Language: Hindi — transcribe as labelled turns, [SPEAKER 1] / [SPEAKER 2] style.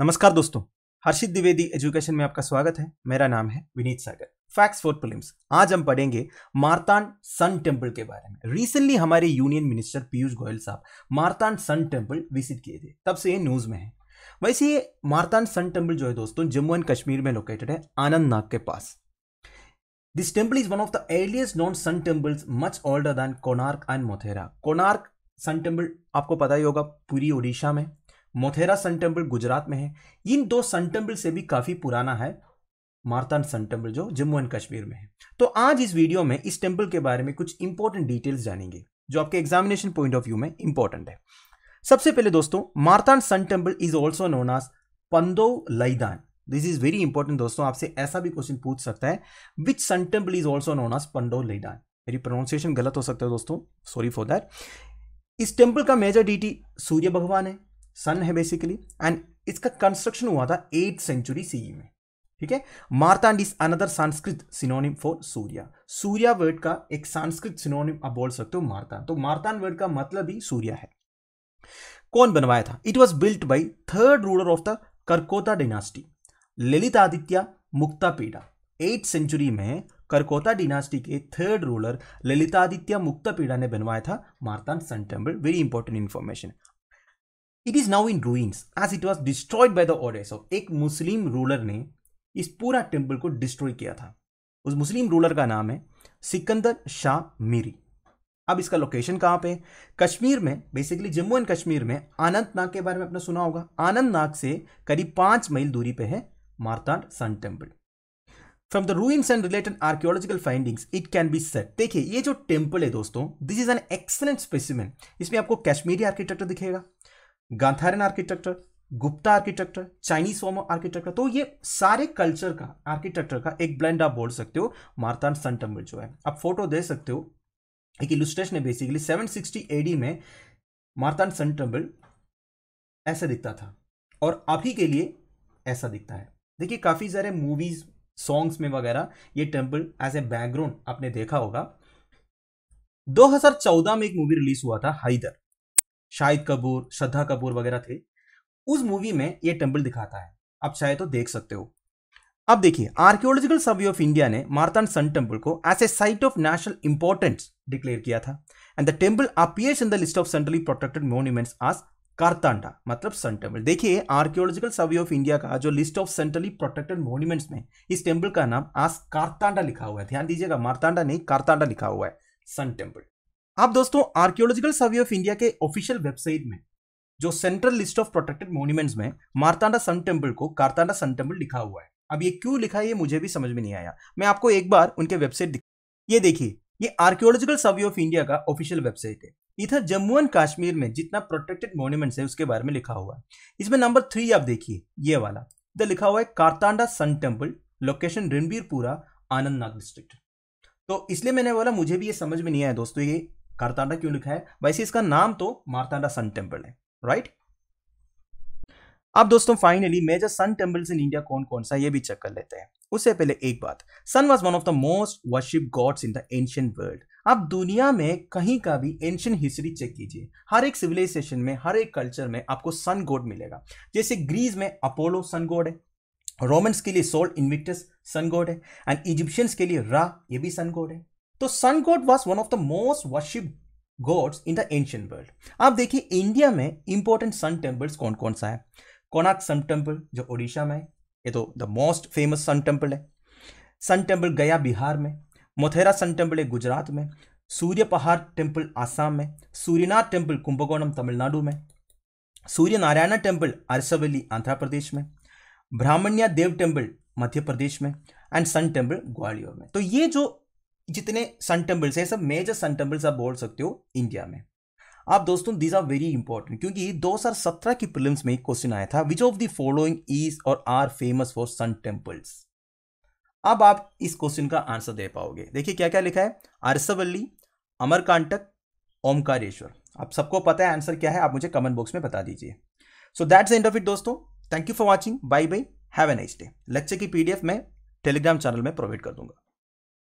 [SPEAKER 1] नमस्कार दोस्तों हर्षित द्विवेदी एजुकेशन में आपका स्वागत है मेरा नाम है Vineet Sagar facts for prelims आज हम पढ़ेंगे मारतान सन टेम्पल के बारे में रिसेंटली हमारे यूनियन मिनिस्टर पीयूष गोयल साहब मारतान सन टेम्पल विजिट किए थे तब से ये न्यूज़ में है वैसे ये मारतान सन टेम्पल जो है दोस्तों जम्मू एंड कश्मीर में लोकेटेड है आनंद नाग के पास this temple is one of the earliest non sun temples much older than Konark and Modhera Konark sun temple आपको पता ही होगा पूरी ओडिशा में मोथेरा सन टेम्पल गुजरात में है इन दो सन टेम्पल से भी काफ़ी पुराना है मारतान सन टेम्पल जो जम्मू एंड कश्मीर में है तो आज इस वीडियो में इस टेम्पल के बारे में कुछ इंपॉर्टेंट डिटेल्स जानेंगे जो आपके एग्जामिनेशन पॉइंट ऑफ व्यू में इंपॉर्टेंट है सबसे पहले दोस्तों Martand sun temple is also known as Pandou Laidan this is very important दोस्तों आपसे ऐसा भी क्वेश्चन पूछ सकता है which sun temple is also known as Pandou लईदान मेरी प्रोनाउंसिएशन गलत हो सकता है दोस्तों सॉरी फॉर दैट इस टेम्पल का मेजर डीटी सूर्य भगवान है सन है बेसिकली एंड इसका कंस्ट्रक्शन हुआ था एट सेंचुरी सीई में ठीक है Martand is another Sanskrit synonym for Surya Surya word का एक संस्कृत सिनोनिम आप बोल सकते हो मार्तान तो मार्तान वर्ड का मतलब ही सूर्य है कौन बनवाया था it was built by third ruler of the Karkota dynasty Lalitaditya Muktapida eight century में करकोता डिनास्टी के थर्ड रूलर ललितादित्य मुक्ता पीड़ा ने बनवाया था Martand sun temple very important information it is now in ruins as it was destroyed by the orders of एक मुस्लिम रूलर ने इस पूरा टेम्पल को डिस्ट्रॉय किया था उस मुस्लिम रूलर का नाम है सिकंदर शाह मीरी अब इसका लोकेशन कहाँ पे कश्मीर में बेसिकली जम्मू एंड कश्मीर में अनंतनाग के बारे में आपने सुना होगा अनंतनाग से करीब पाँच मील दूरी पे है Martand sun temple from the ruins and related archaeological findings it can be set देखिए ये जो टेम्पल है दोस्तों this is an excellent specimen इसमें आपको कश्मीरी आर्किटेक्चर दिखेगा Gandharan architecture Gupta architecture Chinese form architecture तो ये सारे कल्चर का आर्किटेक्चर का एक ब्लेंड आप बोल सकते हो मार्तान सन जो है आप फोटो दे सकते हो एक इलुस्ट्रेशन है बेसिकली 760 एडी में मार्तान सन टेम्पल ऐसा दिखता था और अभी के लिए ऐसा दिखता है देखिए काफ़ी सारे मूवीज़ सॉन्ग्स में वगैरह ये टेम्पल एज ए बैकग्राउंड आपने देखा होगा 2014 में एक मूवी रिलीज हुआ था हैदर शाहिद कपूर श्रद्धा कपूर वगैरह थे उस मूवी में ये टेम्पल दिखाता है आप चाहे तो देख सकते हो अब देखिए आर्कियोलॉजिकल सर्वे ऑफ इंडिया ने मारतान सन टेम्पल को as a site of national importance declare किया था and the temple appears in the list of centrally protected monuments as Kartanda मतलब सन टेम्पल देखिए आर्कियोलॉजिकल सर्वे ऑफ इंडिया का जो list of centrally protected monuments में इस टेम्पल का नाम आज कारतांडा लिखा हुआ है ध्यान दीजिएगा मारतांडा नहीं कारतांडा लिखा हुआ है सन टेम्पल आप दोस्तों आर्कियोलॉजिकल सर्वे ऑफ इंडिया के ऑफिशियल वेबसाइट में जो central list of protected monuments में मारतांडा सन टेम्पल को कारतांडा सन टेम्पल लिखा हुआ है अब ये क्यों लिखा है ये मुझे भी समझ में नहीं आया मैं आपको एक बार उनके वेबसाइट ये देखिए ये आर्कियोलॉजिकल सर्वे ऑफ इंडिया का ऑफिशियल वेबसाइट है इधर जम्मू एंड कश्मीर में जितना प्रोटेक्टेड मोन्यूमेंट्स है उसके बारे में लिखा हुआ है इसमें नंबर थ्री आप देखिए ये वाला इधर लिखा हुआ है Kartanda sun temple location Ranbirpura Nag district तो इसलिए मैंने बोला मुझे भी ये समझ में नहीं आया दोस्तों ये करतांडा क्यों लिखा है वैसे इसका नाम तो मारतांडा सन टेम्पल है राइट अब दोस्तों finally major sun temples in India कौन कौन सा ये भी चेक कर लेते हैं उससे पहले एक बात sun was one of the most worship gods in the ancient world आप दुनिया में कहीं का भी एंशियंट हिस्ट्री चेक कीजिए हर एक सिविलाइजेशन में हर एक कल्चर में आपको सन गॉड मिलेगा जैसे ग्रीस में अपोलो सन गॉड है रोमन्स के लिए सोल्ट इन्विक्टस सन गॉड है एंड इजिप्शियंस के लिए रा ये भी सन गॉड है तो sun god was one of the most worship gods in the ancient world आप देखिए इंडिया में इंपॉर्टेंट सन टेम्पल्स कौन कौन सा है कोनाक सन टेम्पल जो ओडिशा में है ये तो the most famous sun temple है सन टेम्पल गया बिहार में मोथेरा सन टेम्पल है गुजरात में सूर्य पहाड़ टेम्पल आसाम में सूर्यनाथ टेम्पल कुंभकोणम तमिलनाडु में सूर्य नारायण टेम्पल अरसवली आंध्र प्रदेश में ब्राह्मण्या देव टेम्पल मध्य प्रदेश में एंड सन टेम्पल ग्वालियर में तो ये जो जितने सन टेम्पल्स हैं सब मेजर सन टेम्पल्स आप बोल सकते हो इंडिया में आप दोस्तों दीज आर वेरी इंपॉर्टेंट क्योंकि 2017 की प्रिलिम्स में एक क्वेश्चन आया था which of the following is or are famous for sun temples अब आप इस क्वेश्चन का आंसर दे पाओगे देखिए क्या क्या लिखा है अरसवल्ली अमरकांटक ओमकारेश्वर आप सबको पता है आंसर क्या है आप मुझे कमेंट बॉक्स में बता दीजिए so that's end of it दोस्तों thank you for watching bye bye have a nice day lecture की पीडीएफ मैं टेलीग्राम चैनल में प्रोवाइड कर दूंगा